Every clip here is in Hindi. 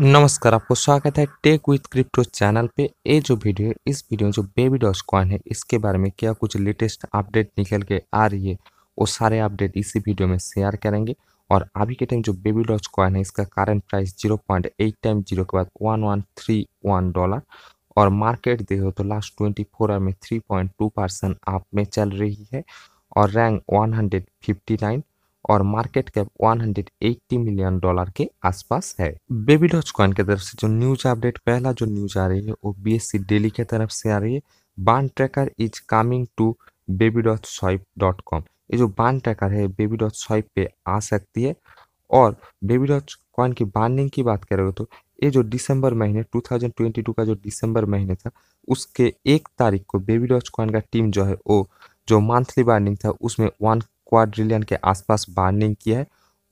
नमस्कार आपको स्वागत है टेक विथ क्रिप्टो चैनल पे ये जो वीडियो है इस वीडियो में जो बेबी डॉस कॉइन है इसके बारे में क्या कुछ लेटेस्ट अपडेट निकल के आ रही है वो सारे अपडेट इसी वीडियो में शेयर करेंगे और अभी के टाइम जो बेबी डॉस कॉइन है इसका current price zero point eight time zero के बाद one one three one dollar और मार्केट देखो तो लास्ट ट्वेंटी फोर आवर में थ्री पॉइंट टू परसेंट आप में चल रही है और rank one hundred fifty nine और मार्केट कैप 180 मिलियन डॉलर के आसपास है बेबी डॉच कॉइन की तरफ से जो न्यूज अपडेट पहला जो न्यूज आ रही है वो बीएससी डेली की तरफ से आ रही है burn tracker is coming to baby doge swipe dot com ये जो बान ट्रैकर है बेबी डॉट स्वाइप पे आ सकती है और बेबी डॉट कॉइन की बार्निंग की बात करोगे तो ये जो दिसंबर महीने 2022 का जो दिसंबर महीने था उसके एक तारीख को बेबी डॉट कॉइन का टीम जो है वो जो मंथली बार्निंग था उसमें वन क्वाड्रिलियन के आसपास बार्निंग किया है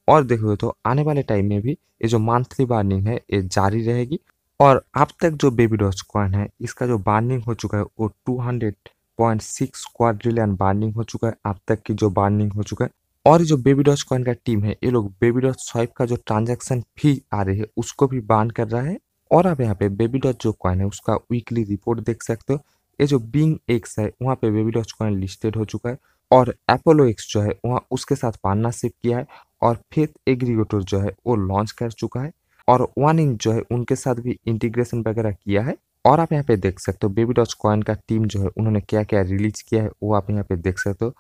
और देखो तो आने वाले टाइम में भी ये जो मंथली बार्निंग है ये जारी रहेगी और अब तक जो बेबी डॉज कॉइन है इसका जो बार्निंग हो चुका है वो two hundred point six quadrillion burning हो चुका है अब तक की जो बार्निंग हो चुका है और जो बेबी डॉज कॉइन का टीम है ये लोग बेबी डॉज स्वाइप का जो ट्रांजेक्शन फी आ रही है उसको भी बान कर रहा है और आप यहाँ पे बेबी डॉज जो कॉइन है उसका वीकली रिपोर्ट देख सकते हो ये जो बींग एक्स है वहाँ पे बेबी डॉच कॉइन लिस्टेड हो चुका है और एपोलो एक्स जो है वहाँ उसके साथ पार्टनरशिप किया है और फेथ एग्रीगेटर जो है वो लॉन्च कर चुका है और वन इंच जो है उनके साथ भी इंटीग्रेशन वगैरह किया है और आप यहाँ पे देख सकते हो बेबी डॉच कॉइन का टीम जो है उन्होंने क्या क्या रिलीज किया है वो आप यहाँ पे देख सकते हो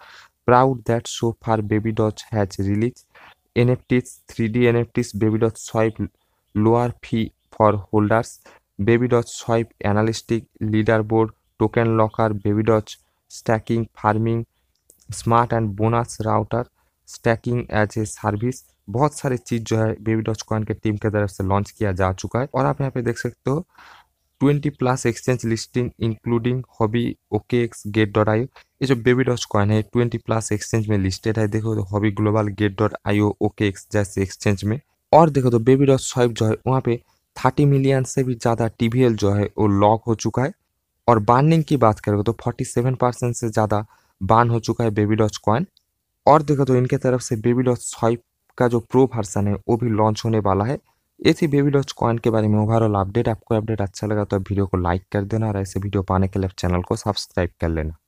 proud that so far baby doge has release N F Ts three D N F Ts baby doge swipe lower fee for holders baby doge swipe analytics leader board token locker, BabyDodge, staking farming smart and bonus router staking as a service बहुत सारी चीज़ जो है बेबी डॉच कॉइन के टीम की तरफ से लॉन्च किया जा चुका है और आप यहाँ पे देख सकते हो twenty plus exchange listing including हॉबी OK X gate dot IO ये जो बेबी डॉच कॉइन है ट्वेंटी प्लस एक्सचेंज में लिस्टेड है देखो तो हॉबी global gate dot IO OK X जैसे एक्सचेंज में और देखो तो बेबी डॉच स्वाइप जो है वहाँ पे थर्टी मिलियन से भी ज़्यादा टी जो है वो लॉक हो चुका है और बार्निंग की बात करें तो 47 परसेंट से ज़्यादा बान हो चुका है बेबी डॉच कॉइन और देखो तो इनके तरफ से बेबी डॉच स्वाइप का जो प्रो वर्सन है वो भी लॉन्च होने वाला है ये थी बेबी डॉच कॉइन के बारे में ओवरऑल अपडेट आपको अपडेट अच्छा लगा तो वीडियो को लाइक कर देना और ऐसे वीडियो पाने के लिए चैनल को सब्सक्राइब कर लेना